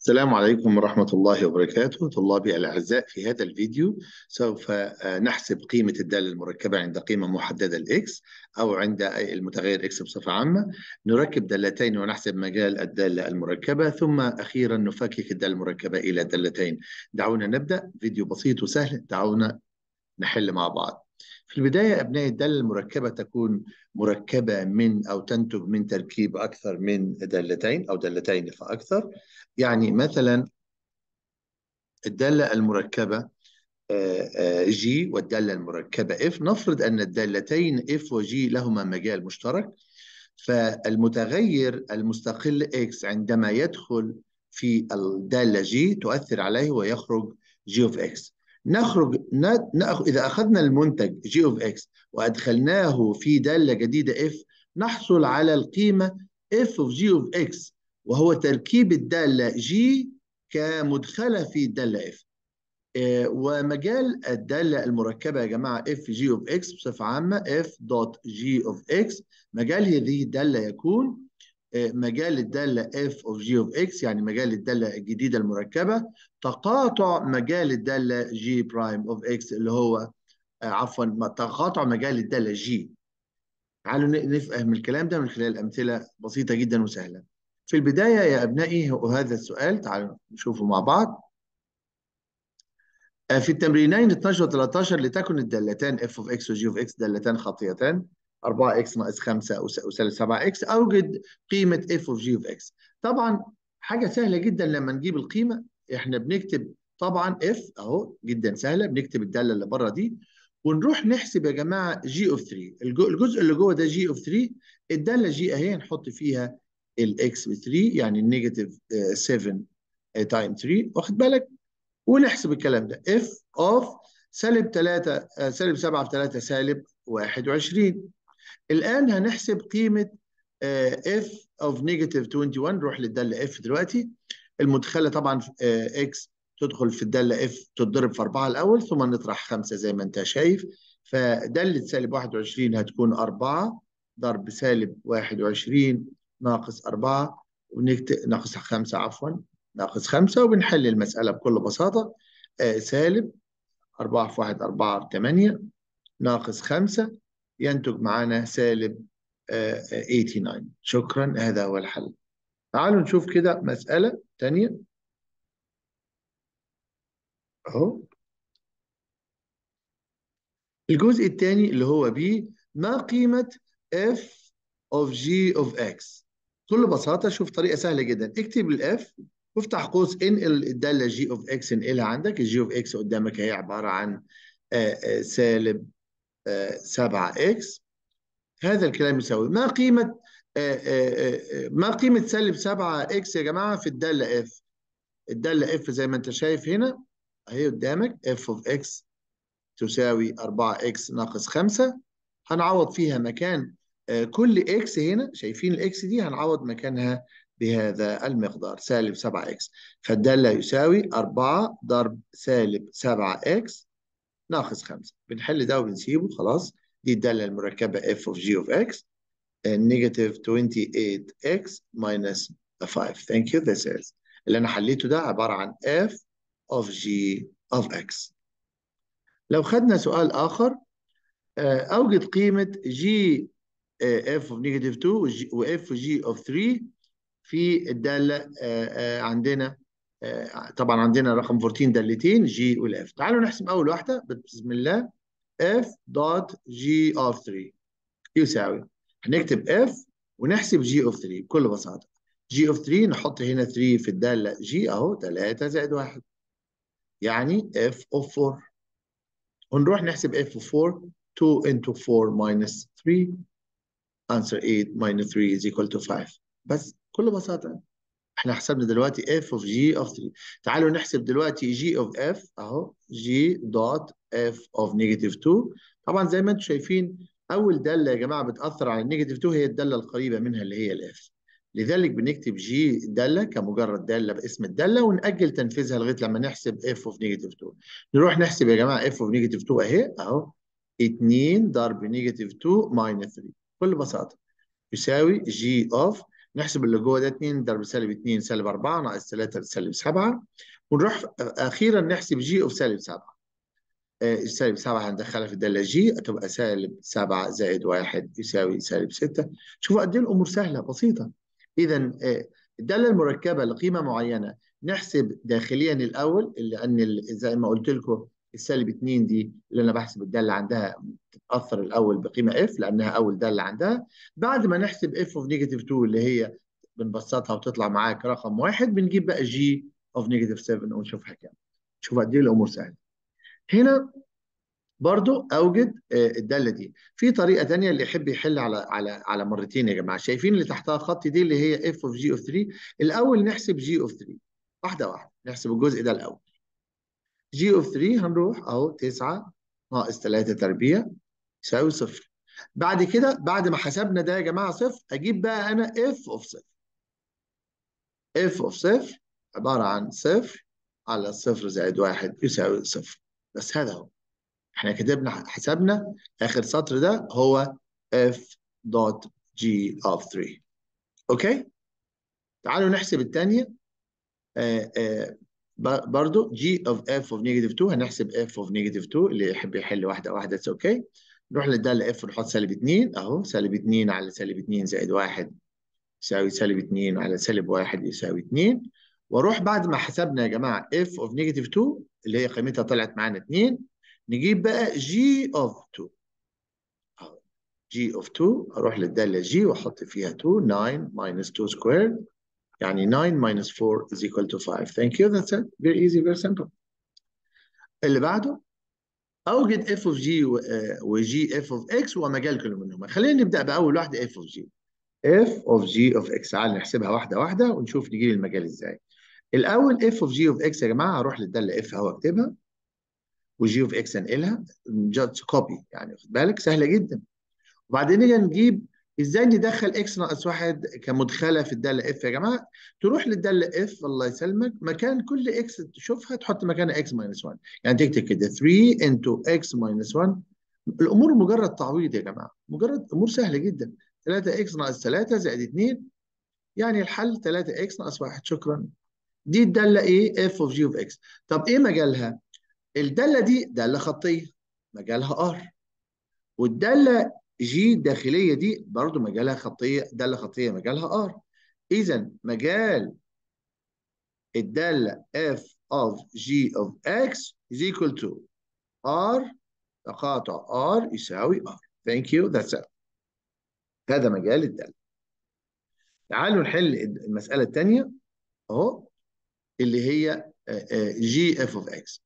السلام عليكم ورحمة الله وبركاته طلابي الأعزاء في هذا الفيديو سوف آه، نحسب قيمة الدالة المركبة عند قيمة محددة الإكس أو عند المتغير إكس بصفة عامة نركب دالتين ونحسب مجال الدالة المركبة ثم أخيرا نفكك الدالة المركبة إلى دالتين دعونا نبدأ فيديو بسيط وسهل دعونا نحل مع بعض في البداية أبناء الدالة المركبة تكون مركبة من أو تنتج من تركيب أكثر من دالتين أو دالتين فأكثر يعني مثلا الدالة المركبة جي آه، آه، والدالة المركبة اف نفرض أن الدالتين اف وجي لهما مجال مشترك فالمتغير المستقل اكس عندما يدخل في الدالة جي تؤثر عليه ويخرج جي اوف اكس نخرج نأخ... إذا أخذنا المنتج جي أوف إكس وأدخلناه في دالة جديدة إف نحصل على القيمة إف أوف جي أوف إكس وهو تركيب الدالة جي كمدخلة في الدالة إف آه، ومجال الدالة المركبة يا جماعة اف جي اوف اكس بصفة عامة اف دوت جي اوف اكس مجال هذه الدالة يكون آه، مجال الدالة f of g of x يعني مجال الدالة الجديدة المركبة تقاطع مجال الدالة g prime of x اللي هو آه، عفوا تقاطع مجال الدالة g تعالوا نفهم الكلام ده من خلال أمثلة بسيطة جدا وسهلة في البداية يا أبنائي وهذا السؤال تعالوا نشوفه مع بعض آه، في التمرينين 12 و 13 لتكن الدالتان f of x و g of x دالتان خاطيتان 4 اكس ناقص 5 وسالب 7 اكس اوجد قيمه اف اوف جي اوف اكس طبعا حاجه سهله جدا لما نجيب القيمه احنا بنكتب طبعا اف اهو جدا سهله بنكتب الداله اللي بره دي ونروح نحسب يا جماعه جي اوف 3 الجزء اللي جوه ده جي اوف 3 الداله جي اهي نحط فيها الاكس ب 3 يعني النيجاتيف 7 تايم 3 واخد بالك ونحسب الكلام ده اف اوف سالب 3 آه، سالب 7 في 3 سالب 21 الآن هنحسب قيمة آه، f of negative 21 نروح للدالة f دلوقتي المدخلة طبعا آه، x تدخل في الدالة f تتضرب في 4 الأول ثم نطرح 5 زي ما أنت شايف فدالة سالب 21 هتكون 4 ضرب سالب 21 ناقص 4 ونكت... ناقص 5 عفوا ناقص 5 وبنحل المسألة بكل بساطة آه، سالب 4 في 1 4 8 ناقص 5 ينتج معانا سالب 89 آه، آه، شكرا هذا هو الحل تعالوا نشوف كده مسألة تانية اهو الجزء الثاني اللي هو ب ما قيمة f of g of x بكل بساطة شوف طريقة سهلة جدا اكتب الاف وافتح قوس انقل الدالة g of x انقلها عندك الجي اوف x قدامك هي عبارة عن آآ آه، آآ سالب 7 اكس هذا الكلام يساوي ما قيمة آه، آه، آه، ما قيمة سالب 7 اكس يا جماعة في الدالة اف الدالة اف زي ما انت شايف هنا اهي قدامك اف اوف اكس تساوي 4 اكس ناقص 5 هنعوض فيها مكان كل اكس هنا شايفين الاكس دي هنعوض مكانها بهذا المقدار سالب 7 اكس فالدالة يساوي 4 ضرب سالب 7 اكس ناقص 5 بنحل ده وبنسيبه خلاص دي الداله المركبه f of g of x آه، negative 28x minus 5 thank you this is اللي انا حليته ده عباره عن f of g of x لو خدنا سؤال اخر آه، اوجد قيمه g آه، f of negative 2 و f of g of 3 في الداله عندنا آه، طبعا عندنا رقم 14 دالتين جي والاف تعالوا نحسب اول واحده بسم الله اف دوت جي اوف 3 يساوي هنكتب اف ونحسب جي اوف 3 بكل بساطه جي اوف 3 نحط هنا 3 في الداله جي اهو 3 زائد 1 يعني اف اوف 4 ونروح نحسب اف اوف 4 2 انتو 4 ماينس 3 answer 8 ماينس 3 is equal to 5 بس بكل بساطه احنا حسبنا دلوقتي اف اوف جي اوف 3 تعالوا نحسب دلوقتي جي اوف اف اهو جي دوت اف اوف نيجاتيف 2 طبعا زي ما انتم شايفين اول داله يا جماعه بتاثر على النيجاتيف 2 هي الداله القريبه منها اللي هي الاف لذلك بنكتب جي داله كمجرد داله باسم الداله ونأجل تنفيذها لغايه لما نحسب اف اوف نيجاتيف 2 نروح نحسب يا جماعه اف اوف نيجاتيف 2 اهي اهو 2 ضرب نيجاتيف 2 ماينس 3 بكل بساطه يساوي جي اوف نحسب اللي جوه ده 2 ضرب سالب 2 سالب 4 ناقص 3 سالب 7 ونروح اخيرا نحسب جي اوف سالب 7 آه، سالب 7 هندخلها في الداله جي هتبقى سالب 7 زائد 1 يساوي سالب 6 شوفوا قد ايه الامور سهله بسيطه اذا آه، الداله المركبه لقيمه معينه نحسب داخليا الاول لان زي ما قلت لكم السالب 2 دي اللي انا بحسب الداله عندها تتاثر الاول بقيمه اف لانها اول داله عندها بعد ما نحسب اف اوف نيجاتيف 2 اللي هي بنبسطها وتطلع معاك رقم واحد بنجيب بقى جي اوف نيجاتيف 7 ونشوفها كام شوف قد ايه الامور سهله هنا برضو اوجد آه، الداله دي في طريقه ثانيه اللي يحب يحل على على على مرتين يا جماعه شايفين اللي تحتها خط دي اللي هي اف اوف جي اوف 3 الاول نحسب جي اوف 3 واحده واحده نحسب الجزء ده الاول جي اوف 3 هنروح اهو 9 ناقص 3 تربيع يساوي صفر بعد كده بعد ما حسبنا ده يا جماعه صفر اجيب بقى انا اف اوف صفر اف اوف صفر عباره عن صفر على صفر زائد واحد يساوي صفر بس هذا هو احنا كتبنا حسبنا اخر سطر ده هو اف دوت جي اوف 3 اوكي تعالوا نحسب الثانيه آه، آه، برضو g of f of negative 2 هنحسب f of negative 2 اللي يحب يحل واحدة واحدة اتس اوكي نروح للدالة f ونحط سالب 2 اهو سالب 2 على سالب 2 زائد 1 يساوي سالب 2 على سالب 1 يساوي 2 واروح بعد ما حسبنا يا جماعة f of negative 2 اللي هي قيمتها طلعت معانا 2 نجيب بقى g of 2 g of 2 اروح للدالة g واحط فيها 2 9 2 سكوير يعني 9 minus 4 is equal to 5 thank you that's it very easy very simple اللي بعده اوجد f of g و آه، g f of x ومجال كل منهما خلينا نبدا باول واحده f of g f of g of x تعال نحسبها واحده واحده ونشوف نجيب المجال ازاي الاول f of g of x يا جماعه هروح للداله f اهو اكتبها وجي اوف اكس انقلها Just كوبي يعني خد بالك سهله جدا وبعدين نيجي نجيب ازاي ندخل اكس ناقص واحد كمدخله في الداله اف يا جماعه تروح للداله اف الله يسلمك مكان كل اكس تشوفها تحط مكانها اكس ماينس 1 يعني تكتب كده 3 انتو اكس ماينس 1 الامور مجرد تعويض يا جماعه مجرد امور سهله جدا 3 اكس ناقص 3 زائد 2 يعني الحل 3 اكس ناقص 1 شكرا دي الداله ايه اف اوف جي اوف اكس طب ايه مجالها الداله دي داله خطيه مجالها ار والداله جي الداخليه دي برضو مجالها خطيه داله خطيه مجالها ار اذا مجال الداله اف of g of x is equal to r تقاطع r يساوي r thank you that's it هذا مجال الدالة تعالوا نحل المسألة الثانية اهو اللي هي آه، آه، g f of x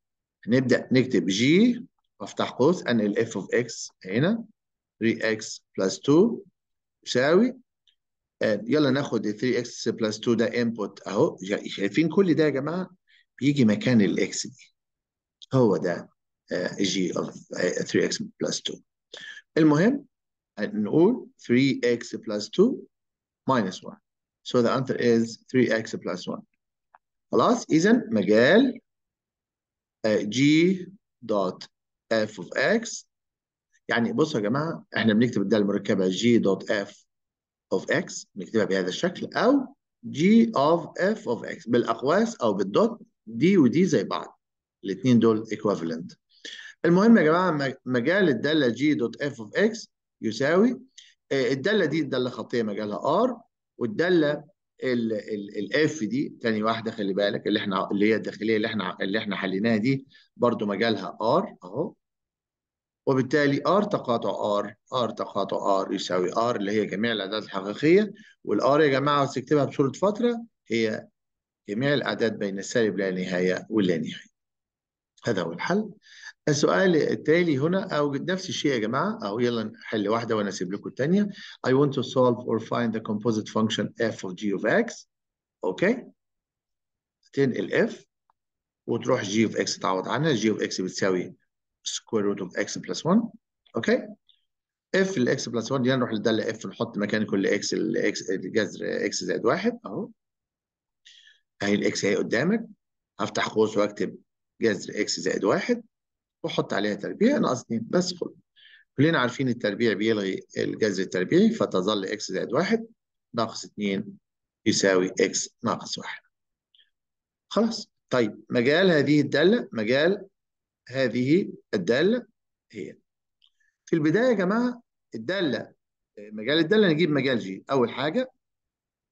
نبدا نكتب g وافتح قوس ان ال f of x هنا 3x plus 2 يساوي يلا ناخد 3x plus 2 ده input اهو شايفين كل ده يا جماعه بيجي مكان الاكس دي هو ده آه، g of 3x آه، plus 2 المهم نقول 3x plus 2 minus 1 so the answer is 3x plus 1 خلاص اذا مجال آه، g dot f of x يعني بصوا يا جماعه احنا بنكتب الداله المركبه جي دوت اف اوف اكس بنكتبها بهذا الشكل او جي اوف اف اوف اكس بالاقواس او بالدوت دي ودي زي بعض الاثنين دول ايكوفالنت المهم يا جماعه مجال الداله جي دوت اف اوف اكس يساوي آه، الداله دي الداله الخطيه مجالها ار والداله الاف دي ثاني واحده خلي بالك اللي احنا اللي هي الداخليه اللي احنا اللي احنا حليناها دي برضو مجالها ار اهو وبالتالي R تقاطع R R تقاطع R يساوي R اللي هي جميع الأعداد الحقيقية والR يا جماعة عاوز تكتبها بصورة فترة هي جميع الأعداد بين السالب لا نهاية واللا نهاية هذا هو الحل السؤال التالي هنا أو نفس الشيء يا جماعة أو يلا نحل واحدة وأنا أسيب لكم الثانية I want to solve or find the composite function f of g of x أوكي تنقل f وتروح g of x تعوض عنها g of x بتساوي square root of x plus 1 اوكي اف الاكس بلس 1 دي نروح للداله اف نحط مكان كل اكس الاكس الجذر اكس زائد 1 اهو اهي الاكس اهي قدامك افتح قوس واكتب جذر اكس زائد 1 واحط عليها تربيع ناقص 2 بس خلاص كلنا عارفين التربيع بيلغي الجذر التربيعي فتظل اكس زائد 1 ناقص 2 يساوي اكس ناقص 1 خلاص طيب مجال هذه الداله مجال هذه الدالة هي في البداية يا جماعة الدالة مجال الدالة نجيب مجال جي أول حاجة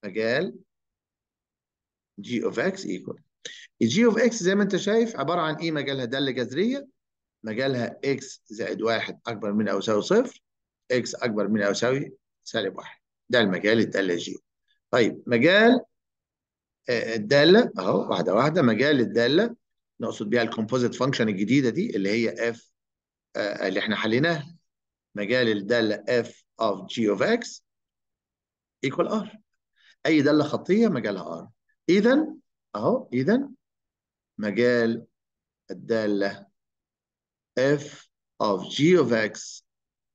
مجال جي اوف اكس ايكوال الجي اوف اكس زي ما انت شايف عبارة عن ايه مجالها دالة جذرية مجالها اكس زائد واحد أكبر من أو يساوي صفر اكس أكبر من أو يساوي سالب واحد ده المجال الدالة جي طيب مجال آه، الدالة أهو واحدة واحدة مجال الدالة نقصد بيها الكومبوزيت فانكشن الجديده دي اللي هي اف آه، اللي احنا حليناها مجال الداله اف اوف جي اوف اكس ايكوال ار اي داله خطيه مجالها ار اذا اهو اذا مجال الداله اف اوف جي اوف اكس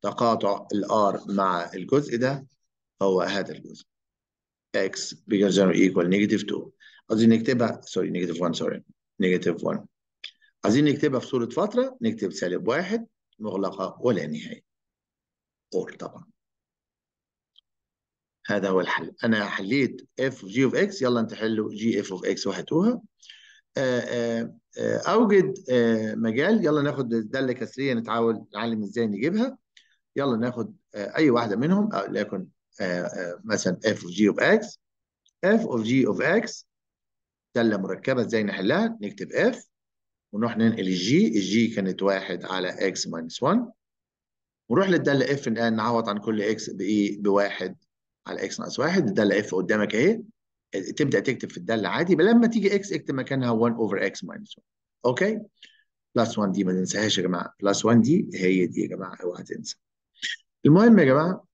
تقاطع الار مع الجزء ده هو هذا الجزء x bigger than or equal negative 2 قصدي نكتبها سوري negative 1 سوري نيجاتيف 1 عايزين نكتبها في صورة فترة نكتب سالب واحد مغلقة ولا نهاية اور طبعا هذا هو الحل انا حليت اف جي اوف اكس يلا انت حلوا جي اف اوف اكس وهاتوها آه، آه، آه، اوجد مجال يلا ناخد داله كسريه نتعاول نتعلم ازاي نجيبها يلا ناخد اي واحده منهم ليكن مثلا اف اوف جي اوف اكس اف اوف جي اوف اكس سله مركبه ازاي نحلها نكتب اف ونروح ننقل الجي الجي كانت واحد على اكس ماينس 1 ونروح للداله اف نعوض عن كل اكس بـ e بواحد على اكس ناقص واحد الداله اف قدامك اهي تبدا تكتب في الداله عادي لما تيجي اكس اكتب مكانها 1 اوفر اكس ماينس 1 اوكي بلس 1 دي ما تنساهاش يا جماعه بلس 1 دي هي دي يا جماعه اوعى تنسى المهم يا جماعه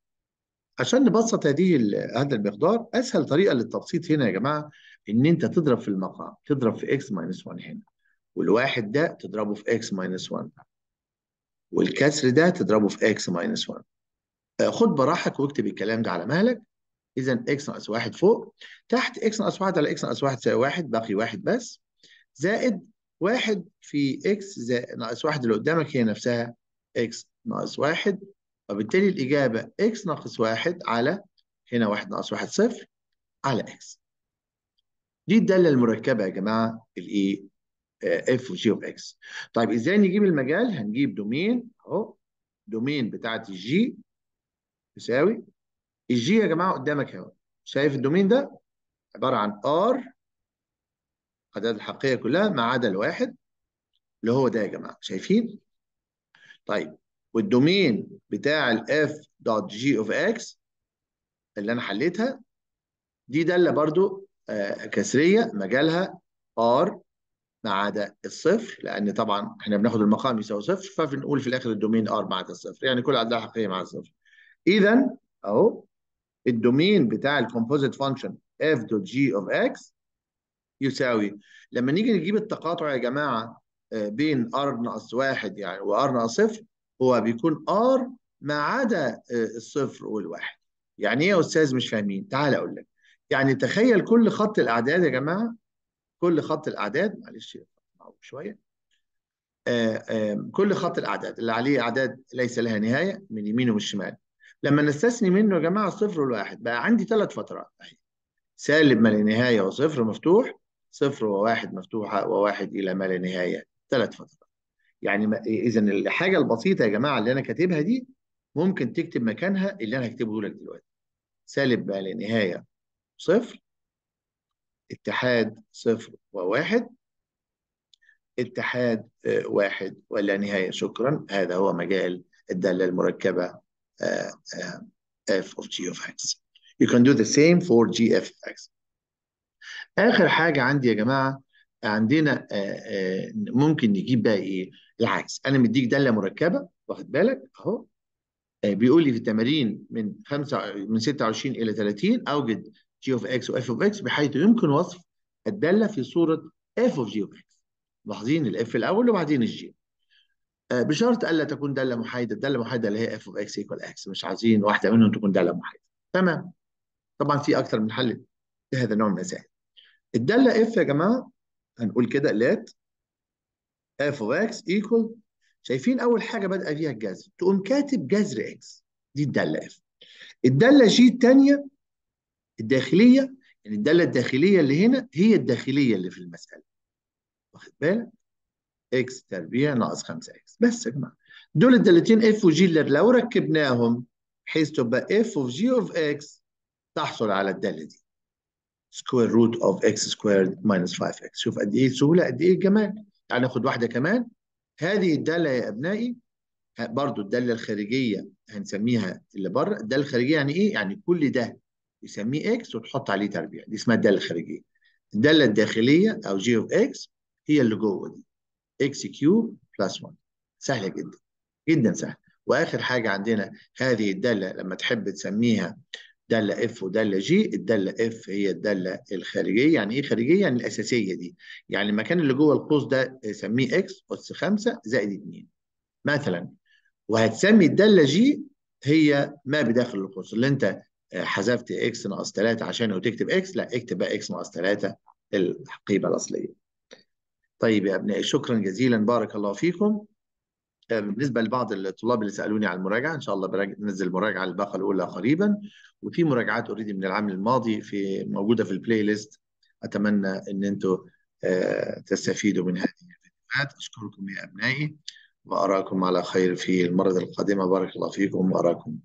عشان نبسط هذه هذا المقدار اسهل طريقه للتبسيط هنا يا جماعه ان انت تضرب في المقام تضرب في اكس ماينس 1 هنا والواحد ده تضربه في اكس ماينس 1 والكسر ده تضربه في اكس ماينس 1 خد براحتك واكتب الكلام ده على مهلك اذا اكس ناقص 1 فوق تحت اكس ناقص 1 على اكس ناقص 1 تساوي 1 باقي 1 بس زائد 1 في اكس ناقص 1 اللي قدامك هي نفسها اكس ناقص 1 وبالتالي الاجابه اكس ناقص 1 على هنا 1 ناقص 1 صفر على اكس دي الداله المركبه يا جماعه الايه آه، اف وجي اوف اكس طيب ازاي نجيب المجال هنجيب دومين اهو دومين بتاعت الجي تساوي الجي يا جماعه قدامك اهو شايف الدومين ده عباره عن ار اعداد الحقيقيه كلها ما عدا الواحد اللي هو ده يا جماعه شايفين طيب والدومين بتاع الاف دوت جي اوف اكس اللي انا حليتها دي داله برضو آه، كسريه مجالها ار ما عدا الصفر لان طبعا احنا بناخد المقام يساوي صفر فبنقول في الاخر الدومين ار ما عدا الصفر يعني كل عدلها حقيقيه مع الصفر اذا اهو الدومين بتاع الكومبوزيت فانكشن اف دوت جي اوف اكس يساوي لما نيجي نجيب التقاطع يا جماعه آه، بين r ناقص واحد يعني و r ناقص صفر هو بيكون r ما عدا آه، الصفر والواحد يعني ايه يا استاذ مش فاهمين تعال اقول لك يعني تخيل كل خط الاعداد يا جماعه كل خط الاعداد معلش شويه آآ آه، آآ آه، كل خط الاعداد اللي عليه اعداد ليس لها نهايه من يمين ومن الشمال لما نستثني منه يا جماعه الصفر والواحد بقى عندي ثلاث فترات سالب ما لا نهايه وصفر مفتوح صفر وواحد مفتوحه وواحد الى ما لا نهايه ثلاث فترات يعني اذا الحاجه البسيطه يا جماعه اللي انا كاتبها دي ممكن تكتب مكانها اللي انا هكتبه لك دلوقتي سالب ما لا نهايه صفر اتحاد صفر وواحد اتحاد آه، واحد ولا نهاية شكرا هذا هو مجال الدالة المركبة آه، آه، f of g of x you can do the same for g f of x آخر حاجة عندي يا جماعة عندنا ممكن نجيب بقى ايه العكس انا مديك داله مركبه واخد بالك اهو بيقول لي في التمارين من 25 من 26 الى 30 اوجد جي اوف اكس واف اوف اكس بحيث يمكن وصف الداله في صوره اف اوف جي اوف اكس لاحظين الاف الاول وبعدين الجي آه، بشرط الا تكون داله محايده الداله المحايده اللي هي اف اوف اكس ايكوال اكس مش عايزين واحده منهم تكون داله محايده تمام طبعا في اكثر من حل لهذا النوع من المسائل الداله اف يا جماعه هنقول كده لات اف اوف اكس ايكوال شايفين اول حاجه بادئه فيها الجذر تقوم كاتب جذر اكس دي الداله اف الداله جي الثانيه الداخليه يعني الداله الداخليه اللي هنا هي الداخليه اللي في المساله واخد بالك اكس تربيع ناقص 5 اكس بس يا جماعه دول الدالتين اف وجي اللي لو ركبناهم بحيث تبقى اف اوف جي اوف اكس تحصل على الداله دي سكوير روت اوف اكس سكويرد ماينس 5 اكس شوف قد ايه سهوله قد ايه جمال تعال ناخد واحده كمان هذه الداله يا ابنائي برضو الداله الخارجيه هنسميها اللي بره الداله الخارجيه يعني ايه يعني كل ده يسميه اكس وتحط عليه تربيع دي اسمها الداله الخارجيه الداله الداخليه او جي اوف اكس هي اللي جوه دي اكس كيوب بلس 1 سهله جدا جدا سهله واخر حاجه عندنا هذه الداله لما تحب تسميها داله اف وداله جي الداله اف هي الداله الخارجيه يعني ايه خارجيه يعني الاساسيه دي يعني المكان اللي جوه القوس ده سميه اكس اس 5 زائد 2 مثلا وهتسمي الداله جي هي ما بداخل القوس اللي انت حذفت اكس ناقص 3 عشان تكتب اكس لا اكتب بقى اكس ناقص 3 القيمه الاصليه. طيب يا ابنائي شكرا جزيلا بارك الله فيكم. بالنسبه لبعض الطلاب اللي سالوني على المراجعه ان شاء الله بنزل مراجعه للباقه الاولى قريبا وفي مراجعات اوريدي من العام الماضي في موجوده في البلاي ليست اتمنى ان انتم آه، تستفيدوا من هذه الفيديوهات اشكركم يا ابنائي واراكم على خير في المره القادمه بارك الله فيكم واراكم